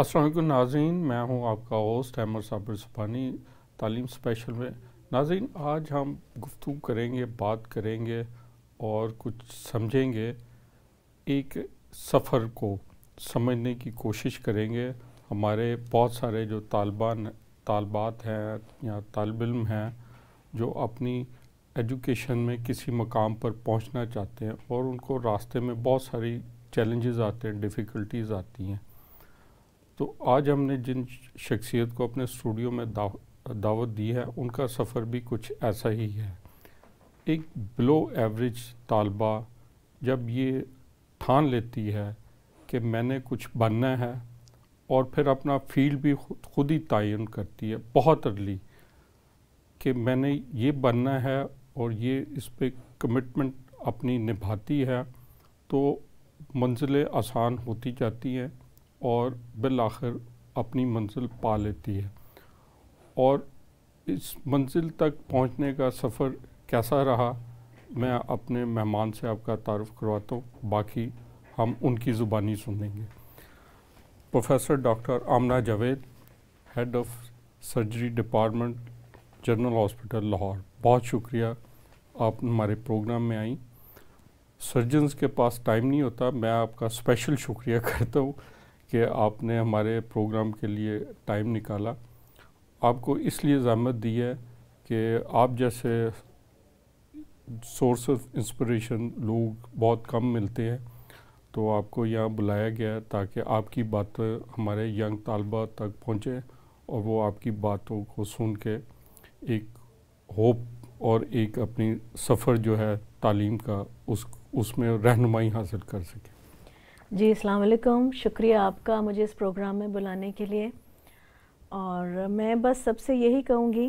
असलम नाजीन मैं हूं आपका होस्ट अहमद साबिर सुबानी तालीम स्पेशल में नाजीन आज हम गुफ्तु करेंगे बात करेंगे और कुछ समझेंगे एक सफ़र को समझने की कोशिश करेंगे हमारे बहुत सारे जो तालबान तालबात हैं या तालब इम हैं जो अपनी एजुकेशन में किसी मकाम पर पहुंचना चाहते हैं और उनको रास्ते में बहुत सारी चैलेंजेस आते हैं डिफ़िकल्टीज़ आती हैं तो आज हमने जिन शख्सियत को अपने स्टूडियो में दाव, दावत दी है उनका सफ़र भी कुछ ऐसा ही है एक बिलो एवरेज तालबा जब ये ठान लेती है कि मैंने कुछ बनना है और फिर अपना फील्ड भी खुद ही तयन करती है बहुत अर्ली कि मैंने ये बनना है और ये इस पर कमिटमेंट अपनी निभाती है तो मंजिलें आसान होती जाती हैं और बिल आखिर अपनी मंजिल पा लेती है और इस मंजिल तक पहुंचने का सफ़र कैसा रहा मैं अपने मेहमान से आपका तारफ़ करवाता हूँ बाकी हम उनकी ज़ुबानी सुनेंगे professor doctor Amna Javed head of surgery department general hospital Lahore बहुत शुक्रिया आप हमारे प्रोग्राम में आई सर्जन्स के पास टाइम नहीं होता मैं आपका स्पेशल शुक्रिया करता हूँ कि आपने हमारे प्रोग्राम के लिए टाइम निकाला आपको इसलिए जहमत दी है कि आप जैसे सोर्स ऑफ इंस्पिरेशन लोग बहुत कम मिलते हैं तो आपको यहाँ बुलाया गया ताकि आपकी बात हमारे यंग तलबा तक पहुँचे और वो आपकी बातों को सुन के एक होप और एक अपनी सफ़र जो है तालीम का उस उसमें रहनुमाई हासिल कर सकें जी अलैक्म शुक्रिया आपका मुझे इस प्रोग्राम में बुलाने के लिए और मैं बस सबसे यही कहूँगी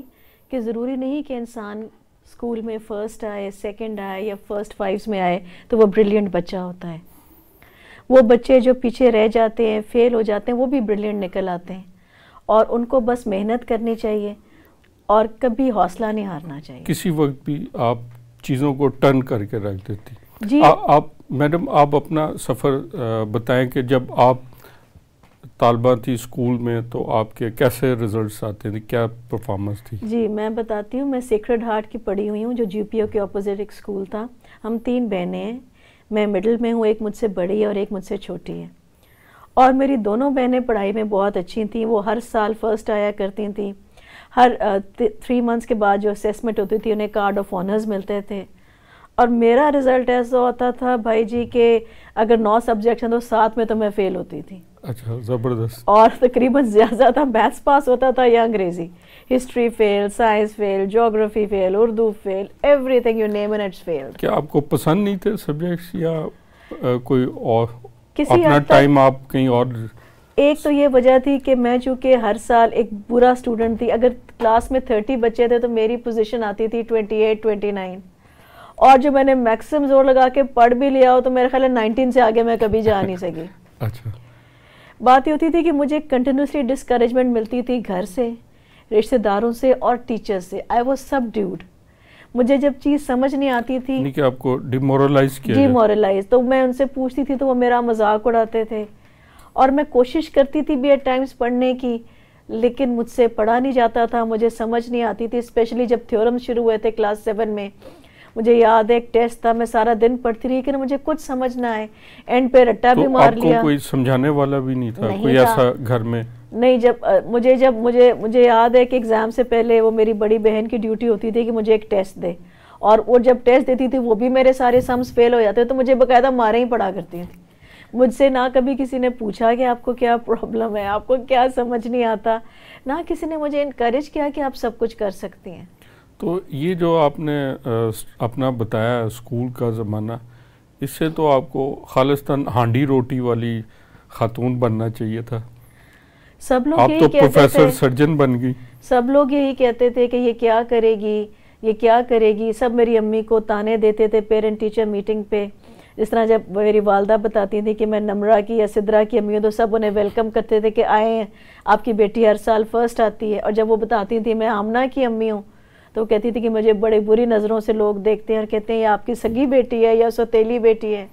कि ज़रूरी नहीं कि इंसान स्कूल में फ़र्स्ट आए सेकंड आए या फ़र्स्ट फाइव्स में आए तो वो ब्रिलियंट बच्चा होता है वो बच्चे जो पीछे रह जाते हैं फेल हो जाते हैं वो भी ब्रिलियंट निकल आते हैं और उनको बस मेहनत करनी चाहिए और कभी हौसला नहीं हारना चाहिए किसी वक्त भी आप चीज़ों को टर्न करके रख देती जी आ, आप मैडम आप अपना सफ़र बताएं कि जब आप तालबा थी स्कूल में तो आपके कैसे रिजल्ट्स आते थे क्या परफॉर्मेंस थी जी मैं बताती हूँ मैं सेक्रेड हार्ट की पढ़ी हुई हूँ जो जीपीओ के ऑपोजिट एक स्कूल था हम तीन बहनें हैं मैं मिडिल में हूँ एक मुझसे बड़ी है और एक मुझसे छोटी है और मेरी दोनों बहनें पढ़ाई में बहुत अच्छी थी वो हर साल फर्स्ट आया करती थी हर थ्री मंथ्स के बाद जो असेसमेंट होती थी उन्हें कार्ड ऑफ ऑनर्स मिलते थे और मेरा रिजल्ट ऐसा होता था भाई जी के अगर नौ सब्जेक्ट हैं तो सात में तो मैं फेल होती थी अच्छा ज़बरदस्त और तकरीबन ज़्यादा था मैथ्स पास होता था या अंग्रेज़ी history fail science fail geography fail Urdu fail everything you name and it's fail क्या आपको पसंद नहीं थे सब्जेक्ट्स या आ, कोई और किसी अपना टाइम आप कहीं और एक तो ये वजह थी कि मैं चूंकि हर साल एक बुरा स्टूडेंट थी अगर क्लास में थर्टी बच्चे थे तो मेरी पोजीशन आती थी ट्वेंटी एट ट्वेंटी नाइन और जो मैंने मैक्सिम जोर लगा के पढ़ भी लिया हो तो मेरे ख्याल नाइनटीन से आगे मैं कभी जा नहीं सकी अच्छा बात ये होती थी कि मुझे कंटिन्यूसली डिस्करेजमेंट मिलती थी घर से रिश्तेदारों से और टीचर्स से आई वॉज सब ड्यूड मुझे जब चीज़ समझ नहीं आती थी नहीं कि आपको डिमोरलाइज किया डिमोरलाइज तो मैं उनसे पूछती थी तो वो मेरा मजाक उड़ाते थे और मैं कोशिश करती थी भी एट टाइम्स पढ़ने की लेकिन मुझसे पढ़ा नहीं जाता था मुझे समझ नहीं आती थी स्पेशली जब थ्योरम शुरू हुए थे क्लास सेवन में मुझे याद है एक टेस्ट था मैं सारा दिन पढ़ती रही कि मुझे कुछ समझ ना आए एंड पे रट्टा तो भी मार लिया कोई समझाने वाला भी नहीं था नहीं कोई ऐसा घर में नहीं जब आ, मुझे जब मुझे मुझे याद है कि एग्ज़ाम से पहले वो मेरी बड़ी बहन की ड्यूटी होती थी कि मुझे एक टेस्ट दे और वो जब टेस्ट देती थी वो भी मेरे सारे सम्स फेल हो जाते तो मुझे बाकायदा मारे ही पड़ा करती थी मुझसे ना कभी किसी ने पूछा कि आपको क्या प्रॉब्लम है आपको क्या समझ नहीं आता ना किसी ने मुझे इनक्रेज किया कि आप सब कुछ कर सकती हैं तो ये जो आपने अपना बताया स्कूल का ज़माना इससे तो आपको खालिस्तान हांडी रोटी वाली खातून बनना चाहिए था सब लोग आप तो प्रोफेसर सर्जन बन गई सब लोग यही कहते थे कि ये क्या करेगी ये क्या करेगी सब मेरी अम्मी को ताने देते थे पेरेंट टीचर मीटिंग पे इस तरह जब मेरी वालदा बताती थी कि मैं नमरा की या सिद्रा की अम्मी हूँ तो सब उन्हें वेलकम करते थे कि आए आपकी बेटी हर साल फर्स्ट आती है और जब वो बताती थी मैं आमना की अम्मी हूँ तो कहती थी कि मुझे बड़े बुरी नज़रों से लोग देखते हैं और कहते हैं ये आपकी सगी बेटी है या सौतीली बेटी है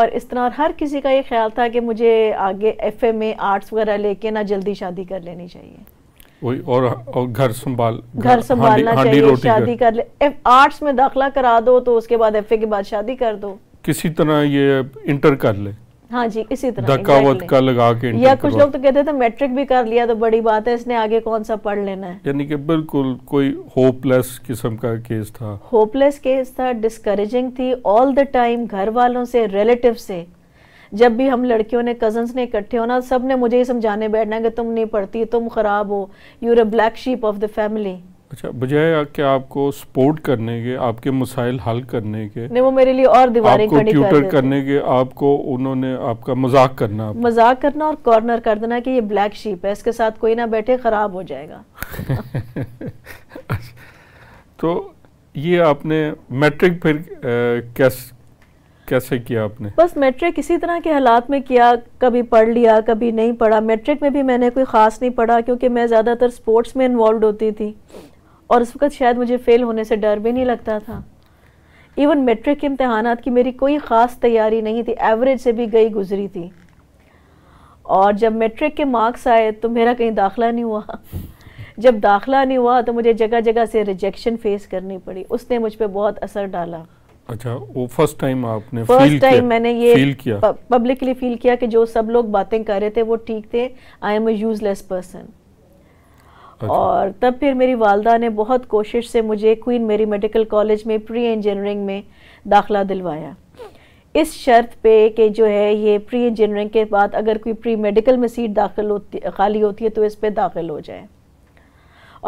और इस तरह हर किसी का ये ख्याल था कि मुझे आगे एफ में आर्ट्स वगैरह लेके ना जल्दी शादी कर लेनी चाहिए वही और और घर संभाल घर संभालना चाहिए शादी कर ले आर्ट्स में दाखला करा दो तो उसके बाद एफ के बाद शादी कर दो किसी तरह ये इंटर कर ले हाँ जी इसी तरह धक्का exactly. लगा के या कुछ लोग तो कहते थे मैट्रिक भी कर लिया तो बड़ी बात है इसने आगे कौन सा पढ़ लेना है यानी कि बिल्कुल कोई होपलेस किस्म का केस था होपलेस केस था डिस्करेजिंग थी ऑल द टाइम घर वालों से रिलेटिव से जब भी हम लड़कियों ने कजन्स ने इकट्ठे होना सब ने मुझे ये समझाने बैठना कि तुम नहीं पढ़ती तुम खराब हो you're a black sheep of the family अच्छा बजाय कि आपको सपोर्ट करने के आपके मसाइल हल करने के नहीं वो मेरे लिए और दीवारें आपको ट्यूटर करने के आपको उन्होंने आपका मजाक करना मजाक करना और कॉर्नर कर देना कि ये ब्लैक शीप है इसके साथ कोई ना बैठे खराब हो जाएगा तो ये आपने मैट्रिक फिर कैसे कैसे किया आपने बस मैट्रिक इसी तरह के हालात में किया कभी पढ़ लिया कभी नहीं पढ़ा मैट्रिक में भी मैंने कोई ख़ास नहीं पढ़ा क्योंकि मैं ज़्यादातर स्पोर्ट्स में इन्वॉल्व होती थी और उस वक्त शायद मुझे फ़ेल होने से डर भी नहीं लगता था इवन मेट्रिक के इम्तहान की मेरी कोई ख़ास तैयारी नहीं थी एवरेज से भी गई गुजरी थी और जब मेट्रिक के मार्क्स आए तो मेरा कहीं दाखला नहीं हुआ जब दाखला नहीं हुआ तो मुझे जगह जगह से रिजेक्शन फेस करनी पड़ी उसने मुझ पर बहुत असर डाला अच्छा वो फर्स्ट टाइम आपने फर्स्ट टाइम मैंने ये फील किया पब्लिकली फील किया कि जो सब लोग बातें कर रहे थे वो ठीक थे I am a useless person अच्छा। और तब फिर मेरी वालदा ने बहुत कोशिश से मुझे क्वीन मेरी मेडिकल कॉलेज में प्री इंजीनियरिंग में दाखला दिलवाया इस शर्त पे कि जो है ये प्री इंजीनियरिंग के बाद अगर कोई प्री मेडिकल में सीट दाखिल होती खाली होती है तो इस पर दाखिल हो जाए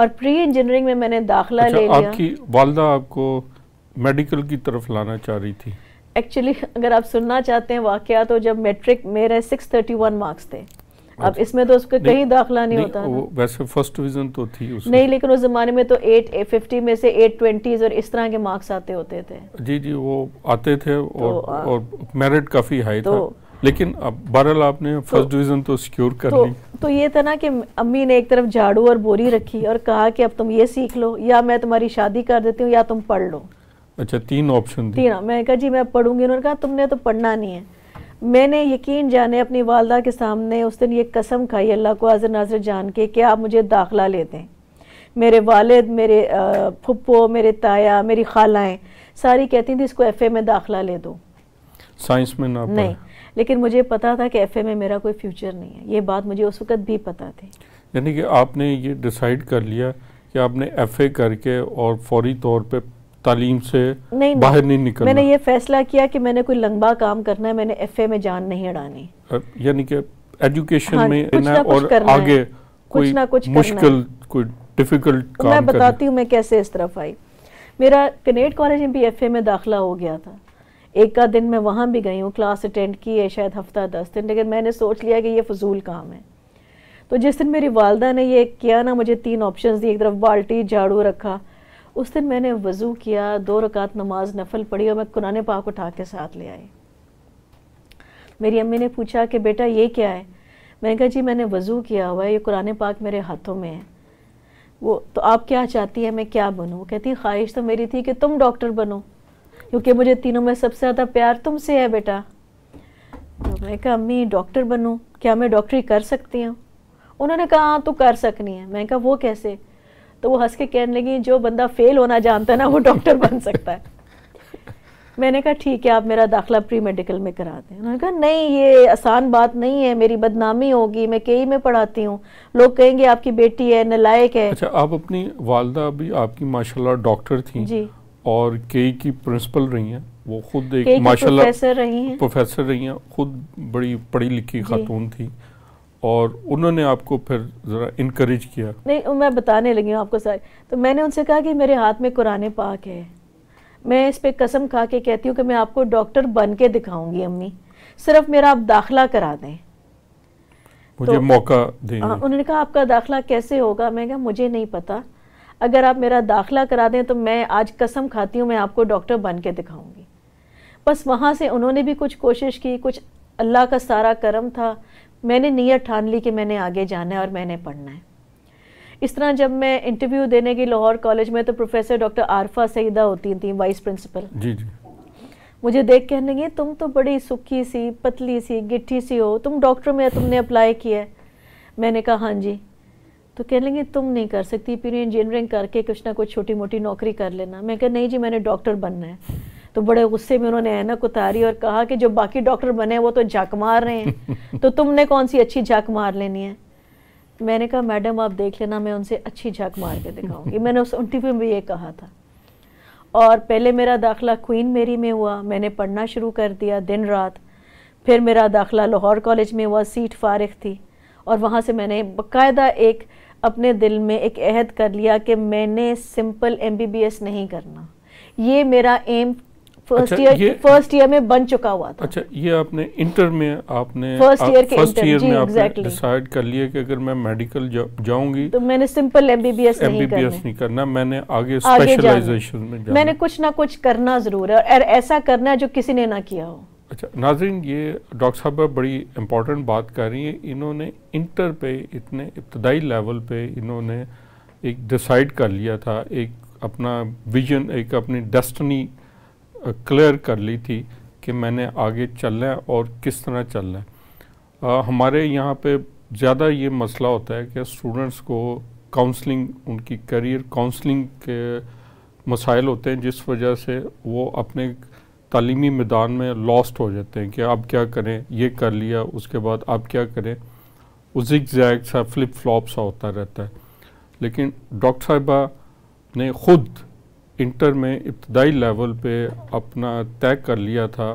और प्री इंजीनियरिंग में मैंने दाखला अच्छा, ले लिया आपकी वालदा आपको मेडिकल की तरफ लाना चाह रही थी एक्चुअली अगर आप सुनना चाहते हैं वाक़ तो जब मेट्रिक मेरे थर्टी वन मार्क्स थे अब इसमें तो उसका कहीं दाखला नहीं, नहीं होता वो, वैसे फर्स्ट डिवीजन तो थी उसमें नहीं लेकिन उस जमाने में तो एट फिफ्टी में से एट ट्वेंटी और इस तरह के मार्क्स आते होते थे जी जी वो आते थे और तो, और मेरिट काफी हाई तो, था लेकिन अब बहरहाल आपने फर्स्ट डिवीजन तो, तो सिक्योर कर तो, ली तो ये था ना कि अम्मी ने एक तरफ झाड़ू और बोरी रखी और कहा कि अब तुम ये सीख लो या मैं तुम्हारी शादी कर देती हूँ या तुम पढ़ लो अच्छा तीन ऑप्शन तीन मैं कहा जी मैं पढ़ूंगी उन्होंने कहा तुमने तो पढ़ना नहीं है मैंने यकीन जाने अपनी वालदा के सामने उस दिन ये कसम खाई अल्लाह को आज नाजर जान के कि आप मुझे दाखला ले दें मेरे वालद मेरे फुप्पो मेरे ताया मेरी खालाएँ सारी कहती थी इसको एफ़ में दाखला ले दो साइंस में ना नहीं लेकिन मुझे पता था कि एफ़ में मेरा कोई फ्यूचर नहीं है ये बात मुझे उस वक्त भी पता थी यानी कि आपने ये डिसाइड कर लिया कि आपने एफ़ करके और फौरी तौर पर तालीम से नहीं, बाहर नहीं निकलना मैंने ये फैसला किया कि मैंने कोई लंबा काम करना है मैंने एफए में जान नहीं अड़ानी यानी कि एजुकेशन हाँ, में कुछ ना कुछ और आगे कुछ ना कुछ मुश्किल कोई डिफिकल्ट काम मैं बताती हूँ मैं कैसे इस तरफ आई मेरा कनेट कॉलेज में भी एफ में दाखिला हो गया था एक का दिन मैं वहाँ भी गई हूँ क्लास अटेंड की है शायद हफ्ता दस दिन लेकिन मैंने सोच लिया कि ये फजूल काम है तो जिस दिन मेरी वालदा ने ये किया ना मुझे तीन ऑप्शंस दिए एक तरफ बाल्टी झाड़ू रखा उस दिन मैंने वज़ू किया दो रकात नमाज नफल पढ़ी और मैं कुरान पाक उठा के साथ ले आई मेरी अम्मी ने पूछा कि बेटा ये क्या है मैंने कहा जी मैंने वज़ू किया हुआ है ये कुरान पाक मेरे हाथों में है वो तो आप क्या चाहती हैं मैं क्या बनूँ कहती ख्वाहिश तो मेरी थी कि तुम डॉक्टर बनो क्योंकि मुझे तीनों में सबसे ज़्यादा प्यार तुमसे है बेटा तो मैं कहा अम्मी डॉक्टर बनूँ क्या मैं डॉक्टरी कर सकती हूँ उन्होंने कहा हाँ तू कर सकनी है मैं कहा वो कैसे तो वो हंस के कहने लगी जो बंदा फेल होना जानता है ना वो डॉक्टर बन सकता है मैंने कहा ठीक है आप मेरा दाखिला प्री मेडिकल में करा दें उन्होंने कहा नहीं ये आसान बात नहीं है मेरी बदनामी होगी मैं कई में पढ़ाती हूँ लोग कहेंगे आपकी बेटी है नलायक है अच्छा आप अपनी वालदा भी आपकी माशाल्लाह डॉक्टर थी जी और कई की प्रिंसिपल रही हैं वो खुद एक माशाल्लाह प्रोफेसर रही हैं प्रोफेसर रही हैं खुद बड़ी पढ़ी लिखी खातून थी और उन्होंने आपको फिर ज़रा इनक्रेज किया नहीं मैं बताने लगी हूँ आपको सर तो मैंने उनसे कहा कि मेरे हाथ में कुरान पाक है मैं इस पर कसम खा के कहती हूँ कि मैं आपको डॉक्टर बन के दिखाऊंगी अम्मी सिर्फ मेरा आप दाखिला करा दें मुझे तो, मौका दें हाँ, उन्होंने कहा आपका दाखिला कैसे होगा मैं कहा मुझे नहीं पता अगर आप मेरा दाखिला करा दें तो मैं आज कसम खाती हूँ मैं आपको डॉक्टर बन के दिखाऊंगी बस वहाँ से उन्होंने भी कुछ कोशिश की कुछ अल्लाह का सारा करम था मैंने नीयत ठान ली कि मैंने आगे जाना है और मैंने पढ़ना है इस तरह जब मैं इंटरव्यू देने गई लाहौर कॉलेज में तो प्रोफेसर डॉक्टर आरफा सईदा होती थी वाइस प्रिंसिपल जी जी मुझे देख कहने लगे तुम तो बड़ी सुखी सी पतली सी गिट्टी सी हो तुम डॉक्टर में तुमने अप्लाई किया है मैंने कहा हाँ जी तो कहने लगी तुम नहीं कर सकती फिर इंजीनियरिंग करके कुछ ना कुछ छोटी मोटी नौकरी कर लेना मैं कह नहीं जी मैंने डॉक्टर बनना है तो बड़े गुस्से में उन्होंने ऐनक उतारी और कहा कि जो बाकी डॉक्टर बने वो तो झाक मार रहे हैं तो तुमने कौन सी अच्छी झाक मार लेनी है मैंने कहा मैडम आप देख लेना मैं उनसे अच्छी झाक मार के दिखाऊंगी मैंने उस इंटरव्यू में ये कहा था और पहले मेरा दाखिला क्वीन मेरी में हुआ मैंने पढ़ना शुरू कर दिया दिन रात फिर मेरा दाखिला लाहौर कॉलेज में हुआ सीट फारग थी और वहाँ से मैंने बाकायदा एक अपने दिल में एक अहद कर लिया कि मैंने simple M B B S नहीं करना ये मेरा aim first year first year में बन चुका हुआ था अच्छा ये आपने इंटर में आपने फर्स्ट ईयर के फर्स्ट ईयर में आपने डिसाइड कर लिया कि अगर मैं मेडिकल जाऊंगी तो मैंने सिंपल एमबीबीएस नहीं एमबीबीएस नहीं करना मैंने आगे स्पेशलाइजेशन में जाना मैंने कुछ ना कुछ करना जरूर है और ऐसा करना जो किसी ने ना किया हो अच्छा नाजरीन ये डॉक्टर साहब बड़ी इम्पॉर्टेंट बात कर रही है इन्होंने इंटर पे इतने इब्तदाई लेवल पे इन्होंने एक डिसाइड कर लिया था एक अपना विजन एक अपनी डेस्टनी क्लियर कर ली थी कि मैंने आगे चलना है और किस तरह चलना है आ, हमारे यहाँ पे ज़्यादा ये मसला होता है कि स्टूडेंट्स को काउंसलिंग उनकी करियर काउंसलिंग के मसाइल होते हैं जिस वजह से वो अपने तलीमी मैदान में लॉस्ट हो जाते हैं कि आप क्या करें ये कर लिया उसके बाद आप क्या करें उजिक जैग सा फ्लिप फ्लॉप सा होता रहता है लेकिन डॉक्टर साहिबा ने ख़ुद इंटर में इब्तदाई लेवल पे अपना तय कर लिया था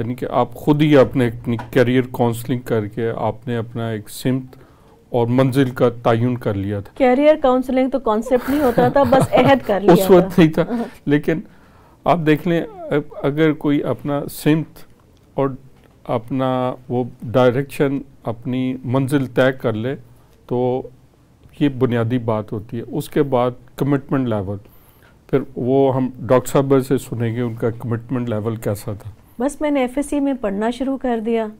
यानी कि आप ख़ुद ही अपने करियर काउंसलिंग करके आपने अपना एक सिमत और मंजिल का तयन कर लिया था कैरियर काउंसलिंग तो कॉन्सेप्ट नहीं होता था बस अहद कर लिया उस वक्त नहीं था हाँ। लेकिन आप देख लें अगर कोई अपना सिमत और अपना वो डायरेक्शन अपनी मंजिल तय कर ले तो ये बुनियादी बात होती है उसके बाद कमिटमेंट लेवल फिर वो हम डॉक्टर साहब से सुनेंगे उनका कमिटमेंट लेवल कैसा था बस मैंने एफ में पढ़ना शुरू कर दिया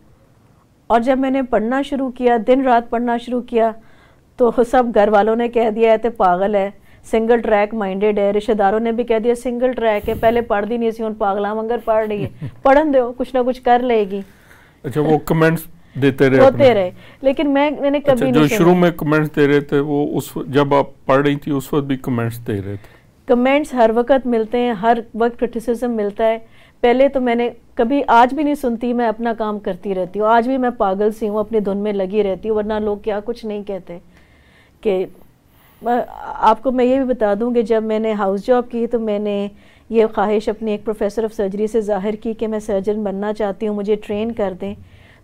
और जब मैंने पढ़ना शुरू किया दिन रात पढ़ना शुरू किया तो सब घर वालों ने कह दिया है तो पागल है सिंगल ट्रैक माइंडेड है रिश्तेदारों ने भी कह दिया सिंगल ट्रैक है पहले पढ़ती नहीं सी हूँ पागला मंगर पढ़ रही है पढ़न दो कुछ ना कुछ कर लेगी अच्छा वो कमेंट्स देते रहे होते रहे लेकिन मैं मैंने कभी अच्छा, नहीं जो शुरू में कमेंट्स दे रहे थे वो उस जब आप पढ़ रही थी उस वक्त भी कमेंट्स दे रहे थे कमेंट्स हर वक्त मिलते हैं हर वक्त क्रिटिसिज्म मिलता है पहले तो मैंने कभी आज भी नहीं सुनती मैं अपना काम करती रहती हूँ आज भी मैं पागल सी हूँ अपनी धुन में लगी रहती हूँ वरना लोग क्या कुछ नहीं कहते कि आपको मैं ये भी बता दूँ कि जब मैंने हाउस जॉब की तो मैंने ये ख्वाहिश अपनी एक प्रोफेसर ऑफ सर्जरी से जाहिर की कि मैं सर्जन बनना चाहती हूँ मुझे ट्रेन कर दें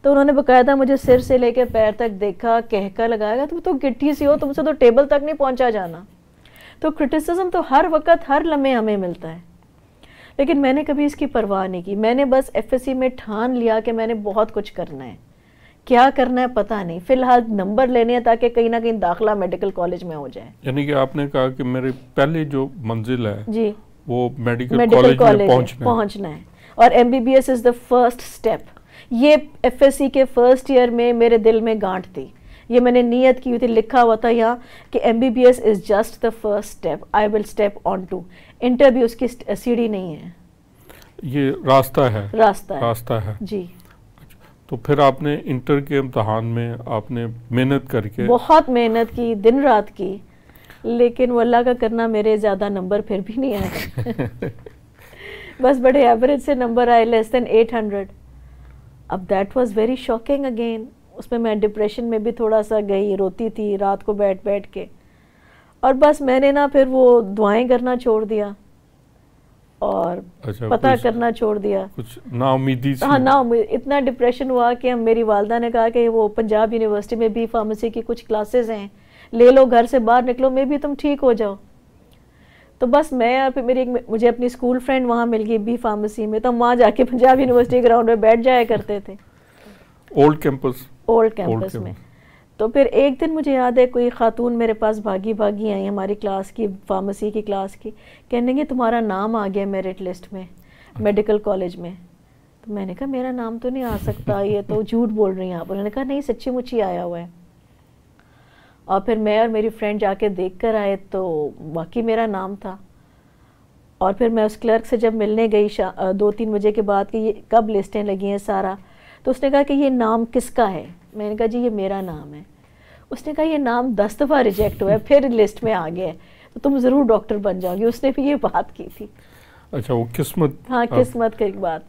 तो उन्होंने बकायदा मुझे सिर से लेकर पैर तक देखा कहका लगाया तुम तो गिट्टी सी हो तुमसे तो टेबल तक नहीं पहुँचा जाना तो क्रिटिसिज्म तो हर वक्त हर लम्हे हमें मिलता है लेकिन मैंने कभी इसकी परवाह नहीं की मैंने बस एफ में ठान लिया कि मैंने बहुत कुछ करना है क्या करना है पता नहीं फिलहाल नंबर लेने हैं ताकि कहीं ना कहीं दाखला मेडिकल कॉलेज में हो जाए यानी कि आपने कहा कि मेरी पहली जो मंजिल है जी वो मेडिकल, मेडिकल कॉलेज, पहुंचना, पहुंचना है और M B B S is the first step ये एफ के फर्स्ट ईयर में मेरे दिल में गांठ थी ये मैंने नियत की हुई थी लिखा हुआ था यहाँ कि M B B S is just the first step I will step on to inter भी उसकी सीढ़ी नहीं है ये रास्ता है रास्ता है रास्ता है जी तो फिर आपने इंटर के इम्तहान में आपने मेहनत करके बहुत मेहनत की दिन रात की लेकिन वो अल्लाह का करना मेरे ज़्यादा नंबर फिर भी नहीं आए बस बड़े एवरेज से नंबर आए लेस देन 800 अब that was very shocking again उसमें मैं डिप्रेशन में भी थोड़ा सा गई रोती थी रात को बैठ बैठ के और बस मैंने ना फिर वो दुआएं करना छोड़ दिया और अच्छा, पता करना छोड़ दिया कुछ नाउमीदी हाँ नाउमीद इतना डिप्रेशन हुआ कि हम मेरी वालदा ने कहा कि वो पंजाब यूनिवर्सिटी में भी फार्मेसी की कुछ क्लासेस हैं ले लो घर से बाहर निकलो मे भी तुम ठीक हो जाओ तो बस मैं फिर मेरी एक मुझे अपनी स्कूल फ्रेंड वहाँ मिल गई बी फार्मेसी में तो हम वहाँ जाके पंजाब यूनिवर्सिटी ग्राउंड में बैठ जाया करते थे ओल्ड कैंपस ओल्ड कैंपस में तो फिर एक दिन मुझे याद है कोई खातून मेरे पास भागी भागी आई हमारी क्लास की फार्मेसी की क्लास की कहने के तुम्हारा नाम आ गया मेरिट लिस्ट में मेडिकल अच्छा। कॉलेज में तो मैंने कहा मेरा नाम तो नहीं आ सकता ये तो झूठ बोल रही हैं आप उन्होंने कहा नहीं सच्ची मुच्ची आया हुआ है और फिर मैं और मेरी फ्रेंड जाके देख कर आए तो वाकई मेरा नाम था और फिर मैं उस क्लर्क से जब मिलने गई दो तीन बजे के बाद कि ये कब लिस्टें लगी हैं सारा तो उसने कहा कि ये नाम किसका है मैंने कहा जी ये मेरा नाम है उसने कहा ये नाम दस दफ़ा रिजेक्ट हुआ है फिर लिस्ट में आ गया है तो तुम ज़रूर डॉक्टर बन जाओगे उसने भी ये बात की थी अच्छा वो किस्मत हाँ किस्मत की बात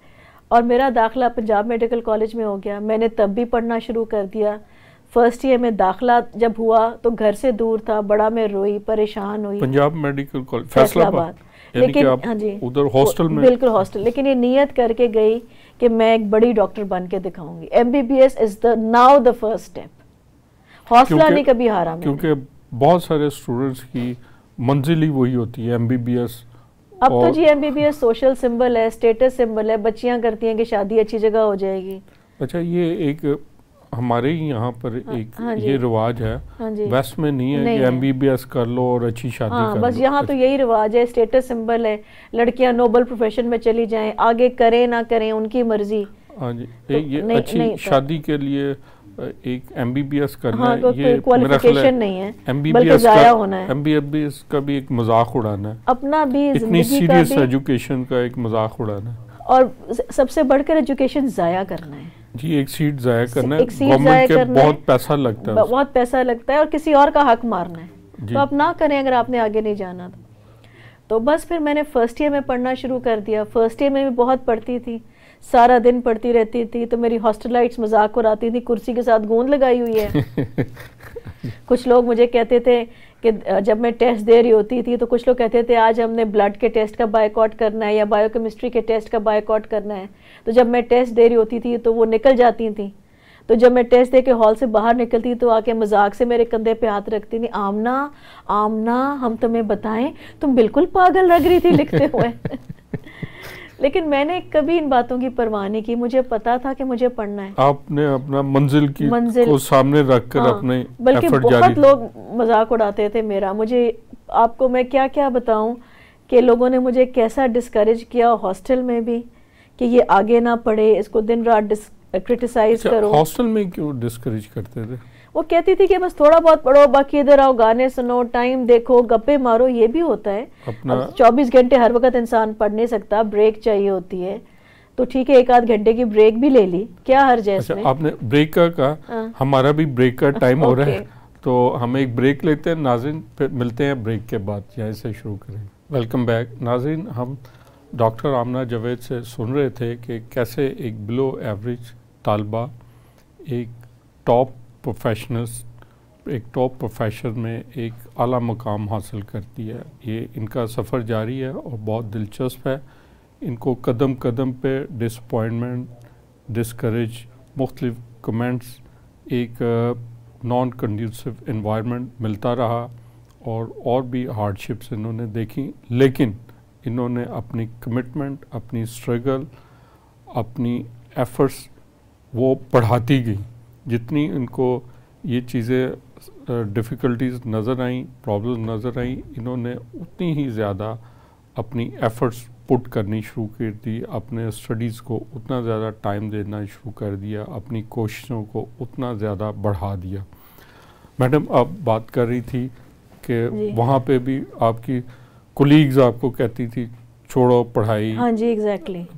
और मेरा दाखिला पंजाब मेडिकल कॉलेज में हो गया मैंने तब भी पढ़ना शुरू कर दिया फर्स्ट ईयर में दाखला जब हुआ तो घर से दूर था बड़ा मैं रोई परेशान हुई पंजाब मेडिकल कॉलेज फैसलाबाद लेकिन हाँ जी उधर हॉस्टल में बिल्कुल हॉस्टल लेकिन ये नियत करके गई कि मैं एक बड़ी डॉक्टर बन के दिखाऊंगी M B B S is the now the first step हौसला नहीं कभी हारा क्योंकि बहुत सारे स्टूडेंट्स की मंजिल ही वही होती है एम बी बी एस अब तो जी M B B S social symbol है स्टेटस सिंबल है बच्चियां करती हैं कि शादी अच्छी जगह हो जाएगी अच्छा ये एक हमारे ही यहाँ पर हाँ, एक हाँ ये रिवाज है हाँ वेस्ट में नहीं है कि एम कर लो और अच्छी शादी हाँ, कर बस यहाँ तो यही रिवाज है स्टेटस सिंबल है लड़कियाँ नोबल प्रोफेशन में चली जाएं आगे करें ना करें उनकी मर्जी हाँ जी तो ये नहीं, अच्छी नहीं तो शादी के लिए एक एम बी बी एस करना हाँ, तो है M B B S M B B S का भी एक मजाक उड़ाना है अपना भी इतनी सीरियस एजुकेशन का एक मजाक उड़ाना है और सबसे बढ़कर एजुकेशन ज़ाया करना है जी एक सीट जाया करना एक सीट जाया के करना बहुत पैसा लगता है बहुत पैसा लगता है और किसी और का हक मारना है तो आप ना करें अगर आपने आगे नहीं जाना तो तो बस फिर मैंने फ़र्स्ट ईयर में पढ़ना शुरू कर दिया फ़र्स्ट ईयर में भी बहुत पढ़ती थी सारा दिन पढ़ती रहती थी तो मेरी हॉस्टल लाइट्स मजाक उड़ाती थी कुर्सी के साथ गोंद लगाई हुई है कुछ लोग मुझे कहते थे कि जब मैं टेस्ट दे रही होती थी तो कुछ लोग कहते थे आज हमने ब्लड के टेस्ट का बायकॉट करना है या बायोकेमिस्ट्री के टेस्ट का बायकॉट करना है तो जब मैं टेस्ट दे रही होती थी तो वो निकल जाती थी तो जब मैं टेस्ट दे के हॉल से बाहर निकलती तो आके मजाक से मेरे कंधे पे हाथ रखती थी आमना आमना हम तुम्हें बताएं तुम बिल्कुल पागल लग रही थी लिखते हुए लेकिन मैंने कभी इन बातों की परवाह नहीं की मुझे पता था कि मुझे पढ़ना है आपने अपना मंजिल की मंजिल को सामने रखकर हाँ, अपने बल्कि बहुत लोग मजाक उड़ाते थे मेरा मुझे आपको मैं क्या क्या बताऊं कि लोगों ने मुझे कैसा डिस्करेज किया हॉस्टल में भी कि ये आगे ना पढ़े इसको दिन रात क्रिटिसाइज करो हॉस्टल में क्यों डिस्करेज करते थे वो कहती थी कि बस थोड़ा बहुत पढ़ो बाकी इधर आओ गाने सुनो टाइम देखो गप्पे मारो ये भी होता है चौबीस घंटे हर वक्त इंसान पढ़ नहीं सकता ब्रेक चाहिए होती है तो ठीक है एक आध घंटे की ब्रेक भी ले ली क्या हर जैसे अच्छा, आपने ब्रेक का आ? हाँ। हमारा भी ब्रेक का टाइम हो रहा है तो हम एक ब्रेक लेते हैं नाजिन फिर मिलते हैं ब्रेक के बाद यहाँ से शुरू करें वेलकम बैक नाजिन हम डॉक्टर आमना जावेद से सुन रहे थे कि कैसे एक बिलो एवरेज तालबा एक टॉप प्रोफेशनल्स एक टॉप प्रोफेशन में एक अला मकाम हासिल करती है ये इनका सफ़र जारी है और बहुत दिलचस्प है इनको कदम कदम पे डिसपॉइंटमेंट डिसक्रेज मुख्तलिफ कमेंट्स एक नॉन कंड्यूसिव इन्वायरमेंट मिलता रहा और और भी हार्डशिप्स इन्होंने देखी लेकिन इन्होंने अपनी कमिटमेंट अपनी स्ट्रगल अपनी एफर्ट्स वो बढ़ाती गई जितनी इनको ये चीज़ें डिफ़िकल्टीज़ नज़र आई प्रॉब्लम नज़र आई इन्होंने उतनी ही ज़्यादा अपनी एफ़र्ट्स पुट करनी शुरू कर दी अपने स्टडीज़ को उतना ज़्यादा टाइम देना शुरू कर दिया अपनी कोशिशों को उतना ज़्यादा बढ़ा दिया मैडम आप बात कर रही थी कि वहाँ पे भी आपकी कोलीग्स आपको कहती थी छोड़ो पढ़ाई हाँ जी एग्जैक्टली exactly.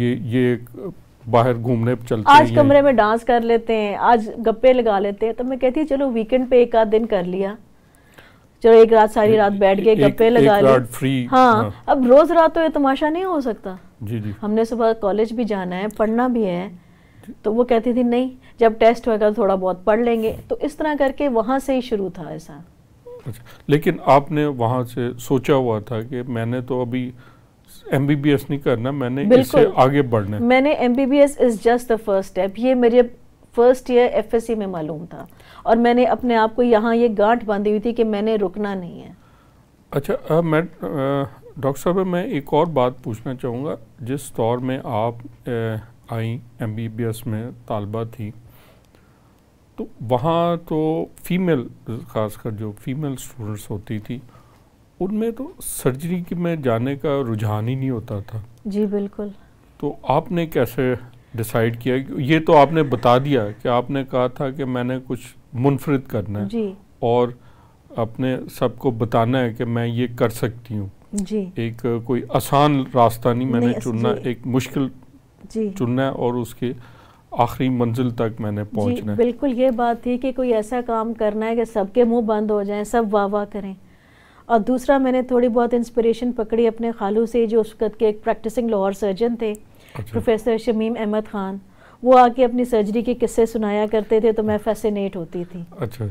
ये ये एक बाहर घूमने चलते आज हैं। कमरे में डांस कर लेते हैं आज गप्पे लगा लेते हैं तो मैं कहती चलो वीकेंड पे एक आध दिन कर लिया चलो एक रात सारी रात बैठ के गप्पे लगा एक फ्री हाँ, हाँ अब रोज रात तो ये तमाशा नहीं हो सकता जी जी हमने सुबह कॉलेज भी जाना है पढ़ना भी है तो वो कहती थी नहीं जब टेस्ट होगा तो थोड़ा बहुत पढ़ लेंगे तो इस तरह करके वहाँ से ही शुरू था ऐसा अच्छा लेकिन आपने वहाँ से सोचा हुआ था कि मैंने तो अभी एमबीबीएस नहीं करना मैंने इससे आगे बढ़ना है मैंने MBBS is just the first step ये मेरे फर्स्ट ईयर एफएससी में मालूम था और मैंने अपने आप को यहाँ ये गांठ बांधी हुई थी कि मैंने रुकना नहीं है अच्छा आ, मैं डॉक्टर साहब मैं एक और बात पूछना चाहूँगा जिस दौर में आप आई एम में तालबा थी तो वहाँ तो फीमेल खासकर जो फीमेल स्टूडेंट्स होती थी उनमें तो सर्जरी की में जाने का रुझान ही नहीं होता था जी बिल्कुल तो आपने कैसे डिसाइड किया ये तो आपने बता दिया कि आपने कहा था कि मैंने कुछ मुनफरद करना है जी और अपने सबको बताना है कि मैं ये कर सकती हूँ जी एक कोई आसान रास्ता नहीं मैंने चुनना एक मुश्किल चुनना है और उसके आखिरी मंजिल तक मैंने पहुँचना है बिल्कुल ये बात थी कि कोई ऐसा काम करना है कि सबके मुंह बंद हो जाएं सब वाह वाह करें और दूसरा मैंने थोड़ी बहुत इंस्पिरेशन पकड़ी अपने खालू से जो उस वक्त के एक प्रैक्टिसिंग लाहौर सर्जन थे अच्छा। प्रोफेसर शमीम अहमद ख़ान वो आके अपनी सर्जरी के किस्से सुनाया करते थे तो मैं फैसिनेट होती थी अच्छा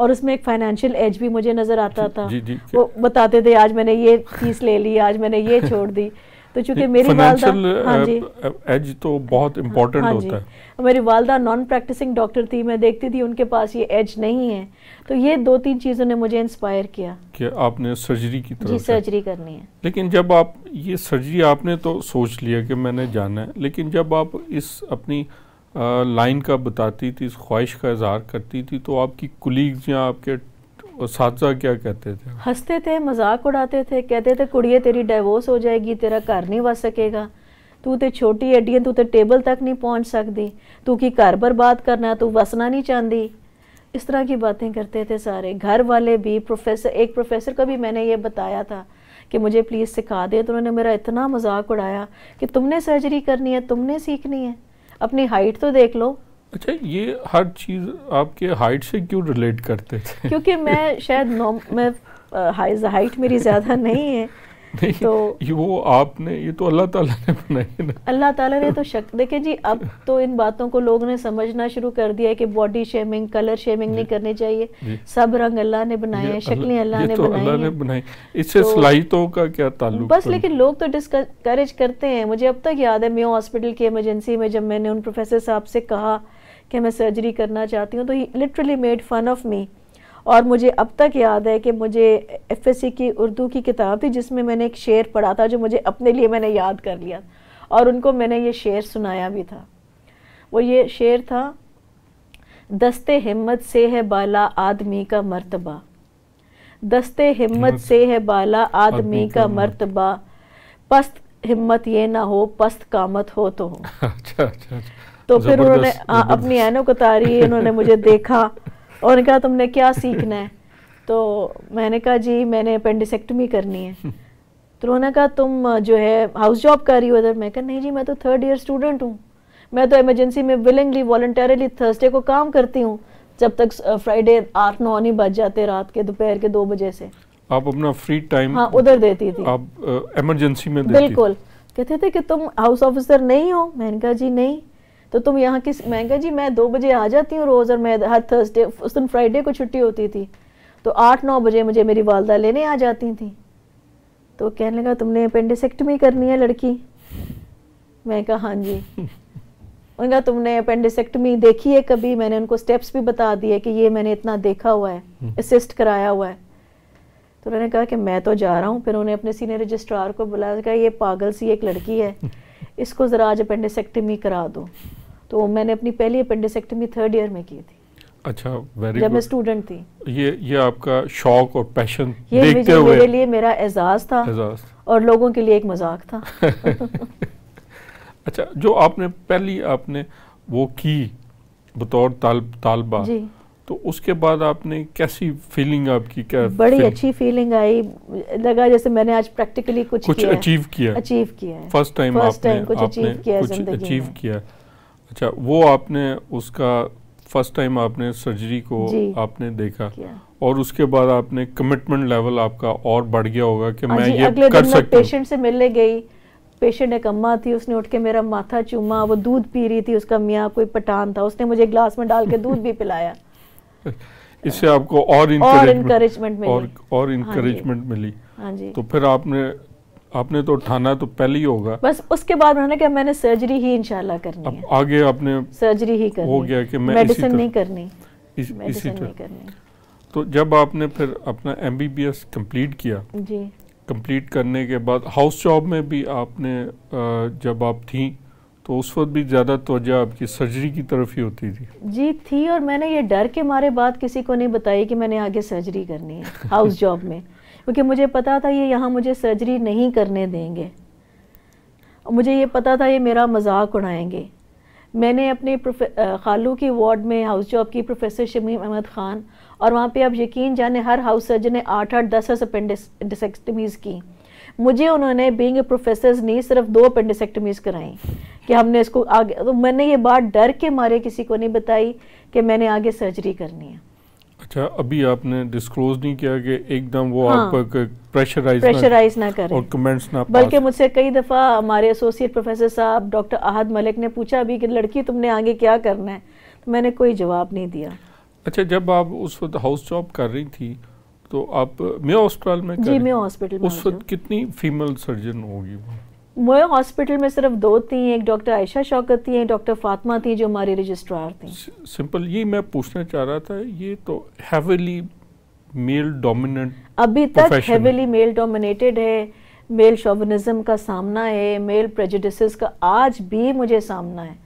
और उसमें एक फाइनेंशियल एज भी मुझे नज़र आता अच्छा, था जी, जी, वो बताते थे आज मैंने ये फीस ले ली आज मैंने ये छोड़ दी तो चूंकि मेरी वालदा एज हाँ तो बहुत इम्पोर्टेंट हाँ, हाँ होता है मेरी वालदा नॉन प्रैक्टिसिंग डॉक्टर थी मैं देखती थी उनके पास ये एज नहीं है तो ये दो तीन चीज़ों ने मुझे इंस्पायर किया कि आपने सर्जरी की तरफ जी सर्जरी करनी है लेकिन जब आप ये सर्जरी आपने तो सोच लिया कि मैंने जाना है लेकिन जब आप इस अपनी लाइन का बताती थी इस ख्वाहिश का इजहार करती थी तो आपकी कुलीग्स या आपके और क्या कहते थे हंसते थे मजाक उड़ाते थे कहते थे कुड़िए तेरी डाइवोर्स हो जाएगी तेरा घर नहीं बस सकेगा तू तो छोटी एडी है तू तो टेबल तक नहीं पहुंच सकती तू की घर बर्बाद करना तू वसना नहीं चाहती इस तरह की बातें करते थे सारे घर वाले भी प्रोफेसर एक प्रोफेसर को भी मैंने ये बताया था कि मुझे प्लीज़ सिखा दे तो उन्होंने मेरा इतना मजाक उड़ाया कि तुमने सर्जरी करनी है तुमने सीखनी है अपनी हाइट तो देख लो अच्छा ये हर चीज़ आपके हाइट से क्यों रिलेट करते थे क्योंकि मैं शायद मैं हाइट हाई, मेरी ज़्यादा नहीं है नहीं, तो ये वो आपने ये तो अल्लाह ताला ने बनाई ना अल्लाह ताला ने तो शक देखे जी अब तो इन बातों को लोगों ने समझना शुरू कर दिया है कि बॉडी शेमिंग कलर शेमिंग नहीं करनी चाहिए सब रंग अल्लाह ने बनाए हैं शक्लें अल्लाह ने तो बनाई अल्लाह ने बनाई इससे तो, सलाहितों का क्या ताल्लुक बस लेकिन लोग तो डिस्करेज करते हैं मुझे अब तक याद है मैं हॉस्पिटल की इमरजेंसी में जब मैंने उन प्रोफेसर साहब से कहा કે મે સર્જરી કરના ચાહતી હું તો literally made fun of me ઓર મુજે અબ તક યાદ હે કે મુજે एफएससी કી ઉર્દૂ કી કિતાબ હે જિસમે મેને એક શેર પઢા થા જો મુજે અપને લિયે મેને યાદ કર લિયા થા ઓર ઉનકો મેને યે શેર સુનાયા ભી થા વો યે શેર થા દસ્ત હેમત સે હે બાલા આદમી કા મર્તબા દસ્ત હેમત સે હે બાલા આદમી કા મર્તબા પસ્ત હિંમત યે ના હો પસ્ત કામત હો તો અચ્છા અચ્છા तो फिर उन्होंने हाँ, अपनी एनो को तारी उन्होंने मुझे देखा और उन्होंने कहा तुमने क्या सीखना है तो मैंने कहा जी मैंने अपेंडिसेक्टमी करनी है तो उन्होंने कहा तुम जो है हाउस जॉब कर रही हो इधर मैं कहा नहीं जी मैं तो थर्ड ईयर स्टूडेंट हूँ मैं तो इमरजेंसी में विलिंगली वॉल्टरली थर्सडे को काम करती हूँ जब तक फ्राइडे आठ नौ नहीं बज जाते रात के दोपहर के दो बजे से आप अपना फ्री टाइम हाँ उधर देती थी आप इमरजेंसी में देती बिल्कुल कहते थे कि तुम हाउस ऑफिसर नहीं हो मैंने कहा जी नहीं तो तुम यहाँ किस मैं कह जी मैं दो बजे आ जाती हूँ रोज़ और मैं हर थर्सडे उस दिन फ्राइडे को छुट्टी होती थी तो आठ नौ बजे मुझे मेरी वालदा लेने आ जाती थी तो कहने लगा तुमने अपेंडिसेक्टमी करनी है लड़की मैं कहा हाँ जी उनका तुमने अपेंडिसेक्टमी देखी है कभी मैंने उनको स्टेप्स भी बता दिए कि ये मैंने इतना देखा हुआ है असिस्ट हम्म। कराया हुआ है तो उन्होंने कहा कि मैं तो जा रहा हूँ फिर उन्होंने अपने सीनियर रजिस्ट्रार को बुलाया कहा ये पागल सी एक लड़की है इसको ज़रा आज अपेंडिसेक्टमी करा दो तो मैंने अपनी पहली अपेंडिसेक्टमी थर्ड ईयर में की थी अच्छा वेरी जब मैं स्टूडेंट थी ये ये आपका शौक और पैशन ये देखते हुए मेरे लिए मेरा एजाज था एजाज और लोगों के लिए एक मजाक था अच्छा जो आपने पहली आपने वो की बतौर तालबा जी तो उसके बाद आपने कैसी फीलिंग आपकी क्या बड़ी फीलिंग? अच्छी फीलिंग आई लगा जैसे मैंने आज प्रैक्टिकली कुछ कुछ अचीव किया अचीव किया फर्स्ट टाइम आपने कुछ अचीव किया कुछ अचीव किया अच्छा वो आपने उसका फर्स्ट टाइम आपने सर्जरी को आपने देखा और उसके बाद आपने कमिटमेंट लेवल आपका और बढ़ गया होगा कि हाँ मैं ये अगले कर सकती पेशेंट से मिलने गई पेशेंट एक अम्मा थी उसने उठ के मेरा माथा चूमा वो दूध पी रही थी उसका मियाँ कोई पठान था उसने मुझे ग्लास में डाल के दूध भी पिलाया इससे आपको और इनकरेजमेंट मिली और इनकरेजमेंट हाँ मिली हाँ तो फिर आपने आपने तो उठाना तो पहले ही होगा बस उसके बाद उन्होंने कहा मैंने सर्जरी ही इनशाला करनी अब है आगे आपने सर्जरी ही करनी हो गया कि मैं मेडिसिन नहीं करनी इस, इसी नहीं करनी तो जब आपने फिर अपना M B B S complete किया जी कम्प्लीट करने के बाद हाउस जॉब में भी आपने जब आप थी तो उस वक्त भी ज़्यादा तोजह आपकी सर्जरी की तरफ ही होती थी जी थी और मैंने ये डर के मारे बात किसी को नहीं बताई कि मैंने आगे सर्जरी करनी है हाउस जॉब में क्योंकि मुझे पता था ये यहाँ मुझे सर्जरी नहीं करने देंगे मुझे ये पता था ये मेरा मजाक उड़ाएंगे मैंने अपने खालू की वार्ड में हाउस जॉब की प्रोफेसर शमीम अहमद ख़ान और वहाँ पे आप यकीन जाने हर हाउस सर्जन ने आठ आठ दस दस अपेंडिसेक्टमीज़ की मुझे उन्होंने बींग ए प्रोफेसर नहीं सिर्फ दो अपेंडिसेक्टमीज़ कराई कि हमने इसको आगे तो मैंने ये बात डर के मारे किसी को नहीं बताई कि मैंने आगे सर्जरी करनी है अच्छा अभी आपने डिस्क्लोज नहीं किया कि एकदम वो हाँ, आप प्रेशराइज प्रेशराइज ना, ना करें और कमेंट्स ना बल्कि मुझसे कई दफ़ा हमारे एसोसिएट प्रोफेसर साहब डॉक्टर आहद मलिक ने पूछा अभी कि लड़की तुमने आगे क्या करना है तो मैंने कोई जवाब नहीं दिया अच्छा जब आप उस वक्त हाउस जॉब कर रही थी तो आप मे हॉस्पिटल में जी मे हॉस्पिटल उस वक्त कितनी फीमेल सर्जन होगी वो मोयो हॉस्पिटल में सिर्फ दो थी एक डॉक्टर आयशा शौकत थी एक डॉक्टर फातिमा थी जो हमारी रजिस्ट्रार थी सिंपल ये मैं पूछना चाह रहा था ये तो हैवीली मेल डोमिनेंट अभी तक हैवीली मेल डोमिनेटेड है मेल शोविनिज्म का सामना है मेल प्रेजिडिस का आज भी मुझे सामना है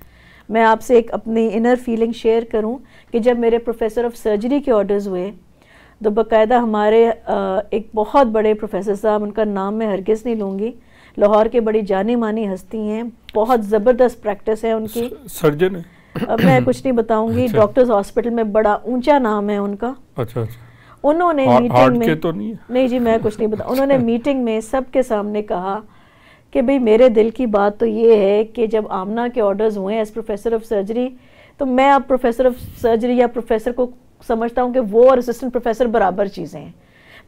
मैं आपसे एक अपनी इनर फीलिंग शेयर करूं कि जब मेरे प्रोफेसर ऑफ सर्जरी के ऑर्डर्स हुए तो बाकायदा हमारे एक बहुत बड़े प्रोफेसर साहब उनका नाम मैं हरगिज़ नहीं लूँगी लाहौर के बड़ी जानी मानी हस्ती हैं बहुत ज़बरदस्त प्रैक्टिस है उनकी सर्जन है अब मैं कुछ नहीं बताऊंगी अच्छा। डॉक्टर्स हॉस्पिटल में बड़ा ऊंचा नाम है उनका अच्छा अच्छा उन्होंने आ, मीटिंग में तो नहीं, नहीं जी मैं कुछ नहीं बता उन्होंने मीटिंग में सबके सामने कहा कि भाई मेरे दिल की बात तो ये है कि जब आमना के ऑर्डर्स हुए एज प्रोफेसर ऑफ सर्जरी तो मैं अब प्रोफेसर ऑफ सर्जरी या प्रोफेसर को समझता हूँ कि वो और असिस्टेंट प्रोफेसर बराबर चीज़ें हैं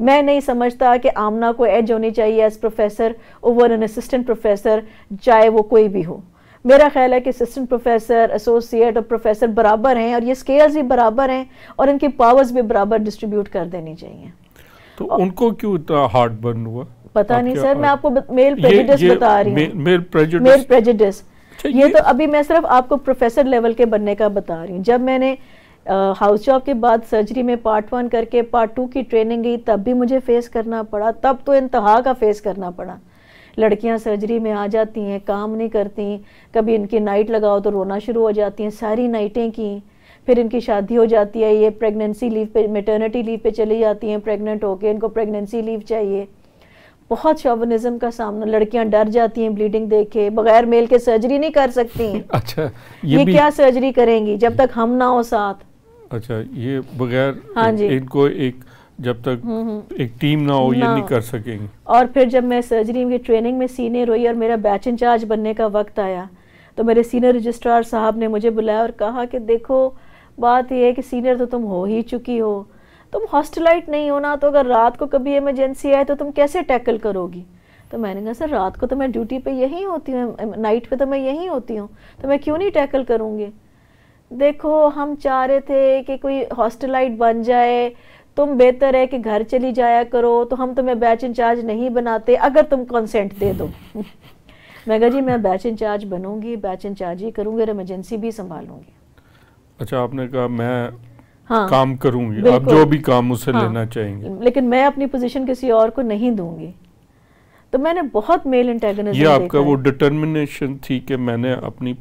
मैं नहीं समझता कि आमना को एज होनी चाहिए edge professor over an assistant professor चाहे वो कोई भी हो मेरा ख्याल है कि असिस्टेंट प्रोफेसर एसोसिएट और प्रोफेसर बराबर हैं और ये स्केल्स भी बराबर हैं और इनकी पावर्स भी बराबर डिस्ट्रीब्यूट कर देनी चाहिए तो और, उनको क्यों इतना हार्ड बर्न हुआ पता नहीं सर मैं आपको मेल प्रेजिडिस बता रही हूँ मेल प्रेजिडिस अच्छा, ये, ये तो अभी मैं सिर्फ आपको प्रोफेसर लेवल के बनने का बता रही हूँ जब मैंने हाउस जॉब के बाद सर्जरी में पार्ट वन करके पार्ट टू की ट्रेनिंग गई तब भी मुझे फेस करना पड़ा तब तो इंतहा का फेस करना पड़ा लड़कियां सर्जरी में आ जाती हैं काम नहीं करती कभी इनकी नाइट लगाओ तो रोना शुरू हो जाती हैं सारी नाइटें की फिर इनकी शादी हो जाती है ये प्रेगनेंसी लीव पे मेटर्निटी लीव पे चली जाती हैं प्रेगनेंट होके इनको प्रेगनेंसी लीव चाहिए बहुत शोबनिज्म का सामना लड़कियां डर जाती हैं ब्लीडिंग देखे बगैर मेल के सर्जरी नहीं कर सकती अच्छा ये, ये क्या सर्जरी करेंगी जब तक हम ना हो साथ अच्छा ये बगैर हाँ जी इनको एक जब तक हम्म, हम्म। एक टीम ना हो ये नहीं कर सकेंगे और फिर जब मैं सर्जरी की ट्रेनिंग में सीनियर हुई और मेरा बैच इंचार्ज बनने का वक्त आया तो मेरे सीनियर रजिस्ट्रार साहब ने मुझे बुलाया और कहा कि देखो बात यह है कि सीनियर तो तुम हो ही चुकी हो तुम हॉस्टलाइट नहीं हो ना तो अगर रात को कभी इमरजेंसी आए तो तुम कैसे टैकल करोगी तो मैंने कहा सर रात को तो मैं ड्यूटी पे यहीं होती हूँ नाइट पे तो मैं यहीं होती हूँ तो मैं क्यों नहीं टैकल करूँगी देखो हम चाह रहे थे कि कोई हॉस्टलाइट बन जाए तुम बेहतर है कि घर चली जाया करो तो हम तुम्हें बैच इंचार्ज नहीं बनाते अगर तुम कंसेंट दे दो मैं कहा जी मैं बैच इंचार्ज बनूंगी बैच इंचार्ज ही करूंगी और एमरजेंसी भी संभालूंगी अच्छा आपने कहा मैं हाँ, काम करूंगी आप जो भी काम उसे हाँ, लेना चाहेंगे लेकिन मैं अपनी पोजीशन किसी और को नहीं दूंगी तो मैंने बहुत मेल इंटेगनिज्म ये आपका वो डिटर्मिनेशन थी कि मैंने अपनी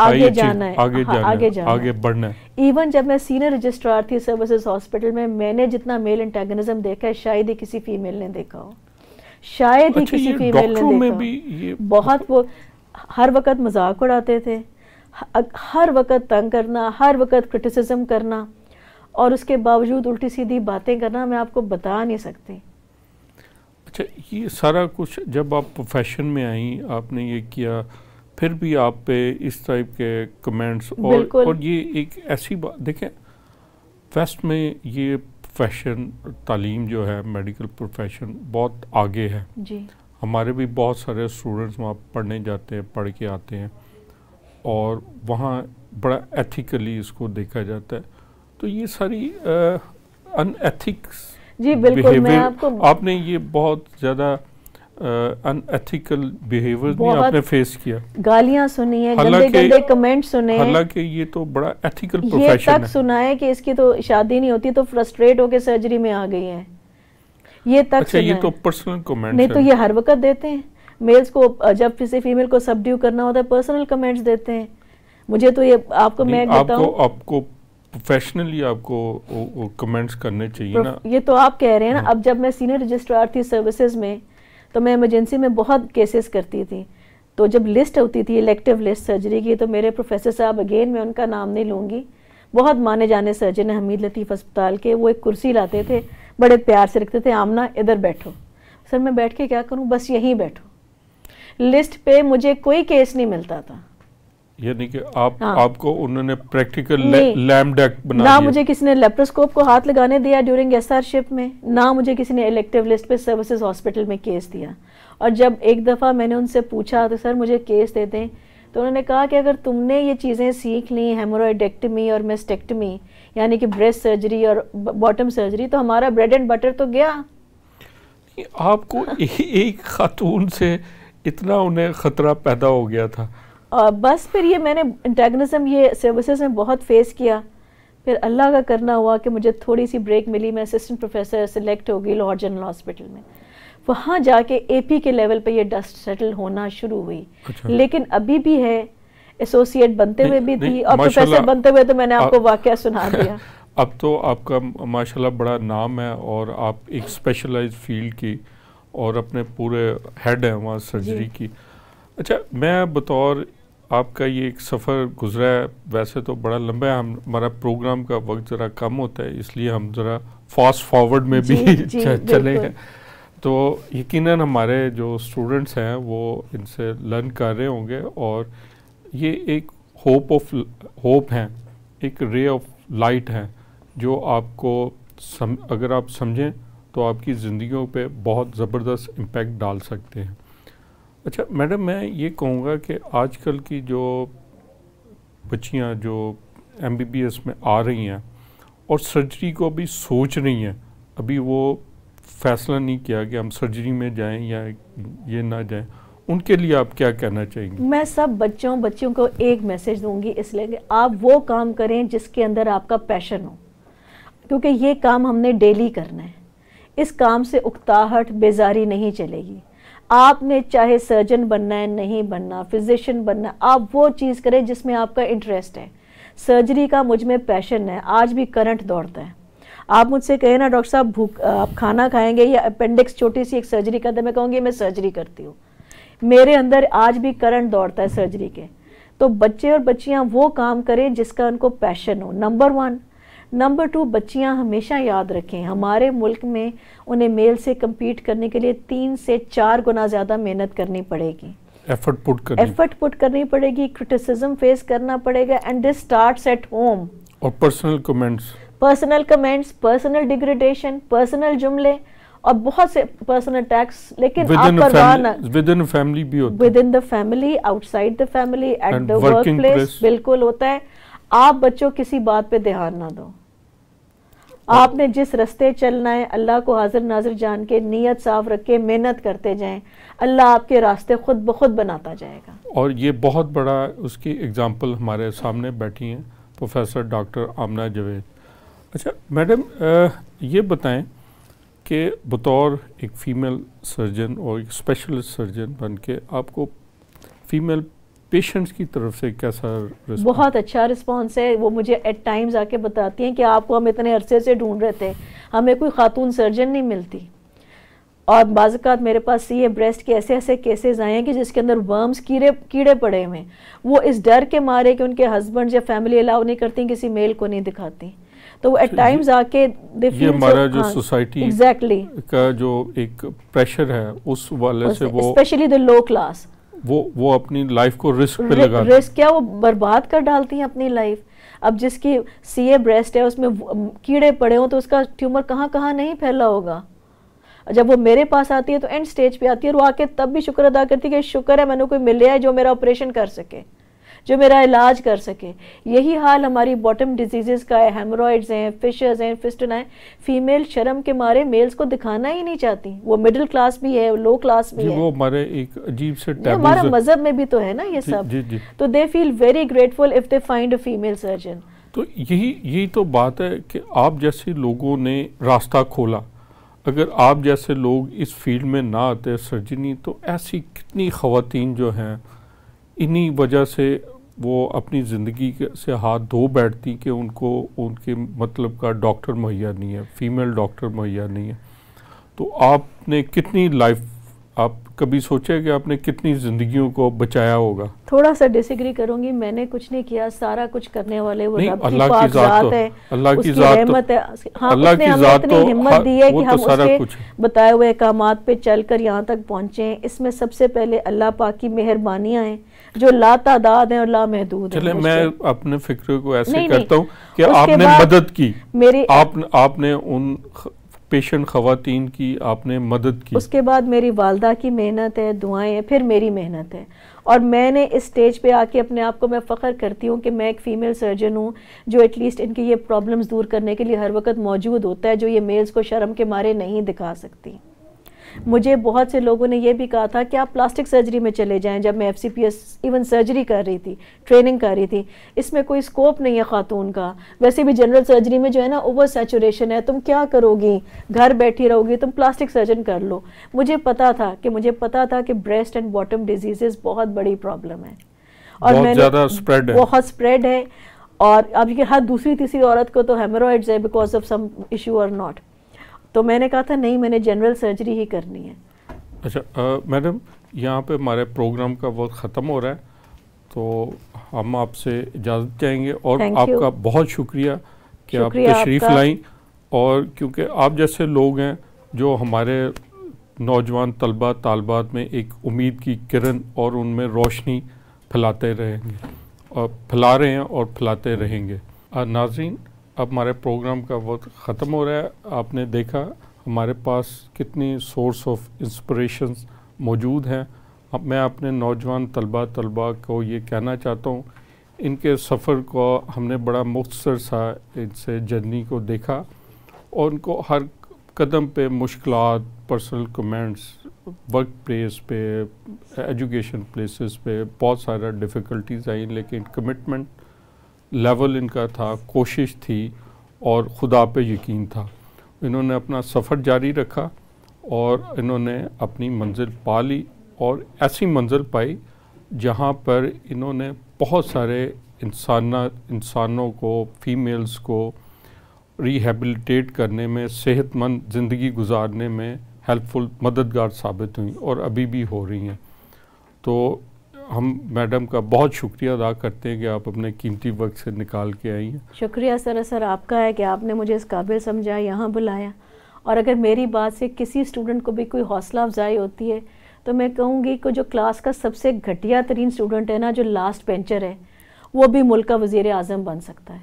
आगे जाना है आगे हाँ, जाना आगे जाना आगे बढ़ना है इवन जब मैं सीनियर रजिस्ट्रार थी सर्विसेज हॉस्पिटल में मैंने जितना मेल एंटेगनिज्म देखा है शायद ही किसी फीमेल ने देखा हो शायद ही अच्छा, किसी फीमेल ने देखा बहुत वो हर वक्त मजाक उड़ाते थे हर वक्त तंग करना हर वक्त क्रिटिसिज्म करना और उसके बावजूद उल्टी सीधी बातें करना मैं आपको बता नहीं सकती अच्छा ये सारा कुछ जब आप प्रोफेशन में आई आपने ये किया फिर भी आप पे इस टाइप के कमेंट्स और और ये एक ऐसी बात देखें वेस्ट में ये प्रोफेशन तालीम जो है मेडिकल प्रोफेशन बहुत आगे है जी हमारे भी बहुत सारे स्टूडेंट्स वहाँ पढ़ने जाते हैं पढ़ के आते हैं और वहाँ बड़ा एथिकली इसको देखा जाता है तो ये सारी अनएथिक्स जी बिल्कुल मैं आपको आपने ये बहुत ज़्यादा अनएथिकल बिहेवियर भी आपने फेस किया गालियां सुनी है गंदे गंदे कमेंट सुने हालांकि ये तो बड़ा एथिकल प्रोफेशन है ये तक सुना है कि इसकी तो शादी नहीं होती तो फ्रस्ट्रेट होकर सर्जरी में आ गई है ये तक अच्छा ये तो पर्सनल कमेंट नहीं तो ये हर वक्त देते हैं मेल्स को जब किसी फीमेल को सबड्यू करना होता है पर्सनल कमेंट्स देते हैं मुझे तो ये आपको मैं आपको आपको प्रोफेशनली आपको कमेंट्स करने चाहिए ना ये तो आप कह रहे हैं ना हाँ। अब जब मैं सीनियर रजिस्ट्रार थी सर्विसेज में तो मैं इमरजेंसी में बहुत केसेस करती थी तो जब लिस्ट होती थी इलेक्टिव लिस्ट सर्जरी की तो मेरे प्रोफेसर साहब अगेन मैं उनका नाम नहीं लूँगी बहुत माने जाने सर्जन हमीद लतीफ़ अस्पताल के वो एक कुर्सी लाते थे बड़े प्यार से रखते थे आमना इधर बैठो सर मैं बैठ के क्या करूँ बस यहीं बैठो लिस्ट पे मुझे कोई केस नहीं मिलता था यानी कि आप हाँ। आपको उन्होंने प्रैक्टिकल लैमडेक बना ना मुझे किसी ने लेप्रोस्कोप को हाथ लगाने दिया ड्यूरिंग एसआरशिप में ना मुझे किसी ने इलेक्टिव लिस्ट पे सर्विसेज हॉस्पिटल में केस दिया और जब एक दफ़ा मैंने उनसे पूछा तो सर मुझे केस दे दें तो उन्होंने कहा कि अगर तुमने ये चीज़ें सीख ली हेमोरोडेक्टमी और मेस्टेक्टमी यानी कि ब्रेस्ट सर्जरी और बॉटम सर्जरी तो हमारा ब्रेड एंड बटर तो गया आपको एक खातून से इतना उन्हें ख़तरा पैदा हो गया था और बस फिर ये मैंने इंटेगनिज़म ये सर्विसेज में बहुत फेस किया फिर अल्लाह का करना हुआ कि मुझे थोड़ी सी ब्रेक मिली मैं असिस्टेंट प्रोफेसर सिलेक्ट हो गई लाहौर जनरल हॉस्पिटल में वहाँ जाके एपी के लेवल पे ये डस्ट सेटल होना शुरू हुई अच्छा। लेकिन अभी भी है एसोसिएट बनते हुए भी थी और प्रोफेसर बनते हुए तो मैंने आपको वाक्य सुना दिया अब तो आपका माशाल्लाह बड़ा नाम है और आप एक स्पेशलाइज फील्ड की और अपने पूरे हेड हैं वहाँ सर्जरी की अच्छा मैं बतौर आपका ये एक सफ़र गुजरा है वैसे तो बड़ा लंबा है हम हमारा प्रोग्राम का वक्त ज़रा कम होता है इसलिए हम ज़रा फास्ट फॉरवर्ड में जी, भी जी, चले हैं तो यकीनन हमारे जो स्टूडेंट्स हैं वो इनसे लर्न कर रहे होंगे और ये एक होप ऑफ होप हैं एक रे ऑफ लाइट हैं जो आपको सम, अगर आप समझें तो आपकी ज़िंदगियों पे बहुत ज़बरदस्त इम्पेक्ट डाल सकते हैं अच्छा मैडम मैं ये कहूँगा कि आजकल की जो बच्चियाँ जो एम में आ रही हैं और सर्जरी को अभी सोच रही हैं अभी वो फैसला नहीं किया कि हम सर्जरी में जाएं या ये ना जाएं उनके लिए आप क्या कहना चाहेंगे मैं सब बच्चों बच्चों को एक मैसेज दूंगी इसलिए कि आप वो काम करें जिसके अंदर आपका पैशन हो क्योंकि ये काम हमने डेली करना है इस काम से उकताहट बेजारी नहीं चलेगी आपने चाहे सर्जन बनना है नहीं बनना फिजिशियन बनना आप वो चीज़ करें जिसमें आपका इंटरेस्ट है सर्जरी का मुझ में पैशन है आज भी करंट दौड़ता है आप मुझसे कहें ना डॉक्टर साहब भूख आप खाना खाएंगे या अपेंडिक्स छोटी सी एक सर्जरी का तो मैं कहूँगी मैं सर्जरी करती हूँ मेरे अंदर आज भी करंट दौड़ता है सर्जरी के तो बच्चे और बच्चियाँ वो काम करें जिसका उनको पैशन हो नंबर वन नंबर टू बच्चियां हमेशा याद रखें हमारे मुल्क में उन्हें मेल से कम्पीट करने के लिए तीन से चार गुना ज़्यादा मेहनत करनी पड़ेगी एफर्ट पुट करनी एफर्ट पुट करनी पड़ेगी क्रिटिसिज्म फेस करना पड़ेगा and this starts at home और personal comments personal comments personal degradation personal जुमले और बहुत से पर्सनल टैक्स लेकिन विद इन फैमिली भी होता within the family outside the family at the work place बिल्कुल होता है आप बच्चों किसी बात पे ध्यान ना दो आपने जिस रास्ते चलना है अल्लाह को हाजिर नाजिर जान के नीयत साफ रख के मेहनत करते जाएं अल्लाह आपके रास्ते खुद ब खुद बनाता जाएगा और ये बहुत बड़ा उसकी एग्ज़ाम्पल हमारे सामने बैठी हैं प्रोफेसर डॉक्टर आमना जवेद अच्छा मैडम ये बताएं कि बतौर एक फ़ीमेल सर्जन और एक स्पेशलिस्ट सर्जन बन के आपको फ़ीमेल पेशेंट्स की तरफ से कैसा response? बहुत अच्छा रिस्पॉन्स है वो मुझे एट टाइम्स आके बताती हैं कि आपको हम इतने अरसे से ढूंढ रहे थे हमें कोई ख़ातून सर्जन नहीं मिलती और बाज़ात मेरे पास सी ए ब्रेस्ट के ऐसे ऐसे केसेस आए हैं कि जिसके अंदर वर्म्स कीड़े कीड़े पड़े हुए वो इस डर के मारे कि उनके हस्बैंड या फैमिली अलाउ नहीं करती किसी मेल को नहीं दिखाती तो वो एट टाइम्स अच्छा, आके ये हमारा जो सोसाइटी हाँ, एग्जैक्टली का जो एक प्रेशर है उस वाले से वो स्पेशली द लो क्लास वो वो अपनी लाइफ को रिस्क पे लगा रिस्क क्या वो बर्बाद कर डालती हैं अपनी लाइफ अब जिसकी सी ए ब्रेस्ट है उसमें कीड़े पड़े हों तो उसका ट्यूमर कहाँ कहाँ नहीं फैला होगा जब वो मेरे पास आती है तो एंड स्टेज पे आती है और वो आके तब भी शुक्र अदा करती है कि शुक्र है मैंने कोई मिले है जो मेरा ऑपरेशन कर सके जो मेरा इलाज कर सके यही हाल हमारी बॉटम डिजीज़ का है हेमरॉइड्स हैं फिशर्स हैं फिस्टन हैं फीमेल शर्म के मारे मेल्स को दिखाना ही नहीं चाहती वो मिडिल क्लास भी है लो क्लास भी है वो हमारे एक अजीब से हमारा मजहब में भी तो है ना ये सब जी, जी. तो they feel very grateful if they find a female surgeon तो यही यही तो बात है कि आप जैसे लोगों ने रास्ता खोला अगर आप जैसे लोग इस फील्ड में ना आते सर्जनी तो ऐसी कितनी खातन जो हैं इन्हीं वजह से वो अपनी ज़िंदगी से हाथ धो बैठती कि उनको उनके मतलब का डॉक्टर मुहैया नहीं है फीमेल डॉक्टर मुहैया नहीं है तो आपने कितनी लाइफ आप कभी सोचा कि आपने कितनी जिंदगियों को बचाया होगा थोड़ा सा डिसएग्री करूंगी मैंने कुछ नहीं किया सारा कुछ करने वाले वो अल्लाह की जात तो, है अल्लाह की जात तो, है हाँ अल्लाह की जात तो हिम्मत हाँ, दी है कि तो हम उसके बताए हुए काम पे चलकर यहाँ तक पहुँचे इसमें सबसे पहले अल्लाह पाक की मेहरबानियाँ हैं जो ला तादाद है और ला महदूद चले मैं अपने फिक्र को ऐसे नहीं, करता हूँ कि आपने मदद की मेरी आप, आपने उन पेशेंट खातन की आपने मदद की उसके बाद मेरी वालदा की मेहनत है दुआएं हैं फिर मेरी मेहनत है और मैंने इस स्टेज पे आके अपने आप को मैं फ़ख्र करती हूँ कि मैं एक फ़ीमेल सर्जन हूँ जो एटलीस्ट इनकी ये प्रॉब्लम्स दूर करने के लिए हर वक्त मौजूद होता है जो ये मेल्स को शर्म के मारे नहीं दिखा सकती मुझे बहुत से लोगों ने यह भी कहा था कि आप प्लास्टिक सर्जरी में चले जाएं जब मैं एफ इवन सर्जरी कर रही थी ट्रेनिंग कर रही थी इसमें कोई स्कोप नहीं है ख़ातून का वैसे भी जनरल सर्जरी में जो है ना ओवर सेचुरेशन है तुम क्या करोगी घर बैठी रहोगी तुम प्लास्टिक सर्जन कर लो मुझे पता था कि मुझे पता था कि ब्रेस्ट एंड बॉटम डिजीजे बहुत बड़ी प्रॉब्लम है और बहुत स्प्रेड बहुत स्प्रेड है और अब ये हर दूसरी तीसरी औरत को तो हेमरॉइड्स है बिकॉज ऑफ सम इशू और नॉट तो मैंने कहा था नहीं मैंने जनरल सर्जरी ही करनी है अच्छा मैडम यहाँ पे हमारे प्रोग्राम का वक्त ख़त्म हो रहा है तो हम आपसे इजाज़त चाहेंगे और आपका बहुत शुक्रिया कि आप तशरीफ़ लाई और क्योंकि आप जैसे लोग हैं जो हमारे नौजवान तलबा तलबात में एक उम्मीद की किरण और उनमें रोशनी फैलाते रहेंगे और फैला रहे हैं और फैलाते रहेंगे नाजीन अब हमारे प्रोग्राम का वक्त ख़त्म हो रहा है आपने देखा हमारे पास कितनी सोर्स ऑफ इंस्परेशन मौजूद हैं अब मैं अपने नौजवान तलबा तलबा को ये कहना चाहता हूँ इनके सफ़र को हमने बड़ा मुख्तर सा इनसे जर्नी को देखा और उनको हर कदम पे मुश्किल पर्सनल कमेंट्स वर्क प्लेस पे एजुकेशन प्लेसेस पे बहुत सारा डिफ़िकल्टीज आई लेकिन कमिटमेंट लेवल इनका था कोशिश थी और खुदा पे यकीन था इन्होंने अपना सफ़र जारी रखा और इन्होंने अपनी मंजिल पा ली और ऐसी मंजिल पाई जहाँ पर इन्होंने बहुत सारे इंसाना इंसानों को फीमेल्स को रिहेबलीट करने में सेहतमंद ज़िंदगी गुजारने में हेल्पफुल मददगार साबित हुई और अभी भी हो रही हैं तो हम मैडम का बहुत शुक्रिया अदा करते हैं कि आप अपने कीमती वक्त से निकाल के आई हैं शुक्रिया सर सर आपका है कि आपने मुझे इस काबिल समझा यहाँ बुलाया और अगर मेरी बात से किसी स्टूडेंट को भी कोई हौसला अफजाई होती है तो मैं कहूँगी कि जो क्लास का सबसे घटिया तरीन स्टूडेंट है ना जो लास्ट बेंचर है वो भी मुल्क का वजीर अजम बन सकता है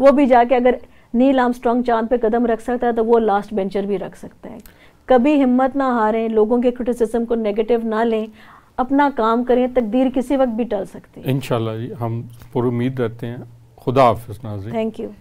वो भी जाके अगर नील आम स्ट्रॉन्ग चांद पर कदम रख सकता है तो वो लास्ट बेंचर भी रख सकता है कभी हिम्मत ना हारें लोगों के क्रिटिसिज्म को नेगेटिव ना लें अपना काम करें तकदीर किसी वक्त भी टल सकती है इन हम पर उम्मीद रहते हैं खुदा हाफिज नाजी थैंक यू